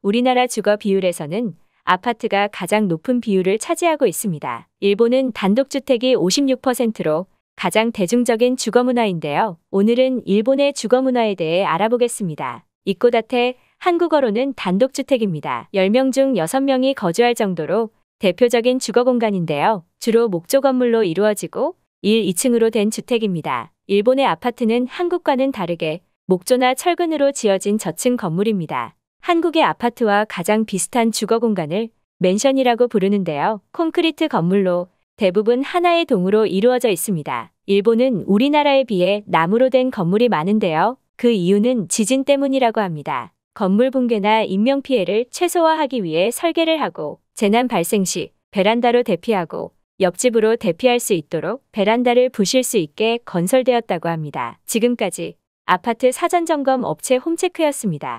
우리나라 주거 비율에서는 아파트가 가장 높은 비율을 차지하고 있습니다. 일본은 단독주택이 56%로 가장 대중적인 주거 문화인데요. 오늘은 일본의 주거 문화에 대해 알아보겠습니다. 이코다테 한국어로는 단독주택입니다. 10명 중 6명이 거주할 정도로 대표적인 주거 공간인데요. 주로 목조 건물로 이루어지고 1, 2층으로 된 주택입니다. 일본의 아파트는 한국과는 다르게 목조나 철근으로 지어진 저층 건물입니다. 한국의 아파트와 가장 비슷한 주거 공간을 맨션이라고 부르는데요. 콘크리트 건물로 대부분 하나의 동으로 이루어져 있습니다. 일본은 우리나라에 비해 나무로 된 건물이 많은데요. 그 이유는 지진 때문이라고 합니다. 건물 붕괴나 인명 피해를 최소화하기 위해 설계를 하고 재난 발생 시 베란다로 대피하고 옆집으로 대피할 수 있도록 베란다를 부실 수 있게 건설되었다고 합니다. 지금까지 아파트 사전 점검 업체 홈체크였습니다.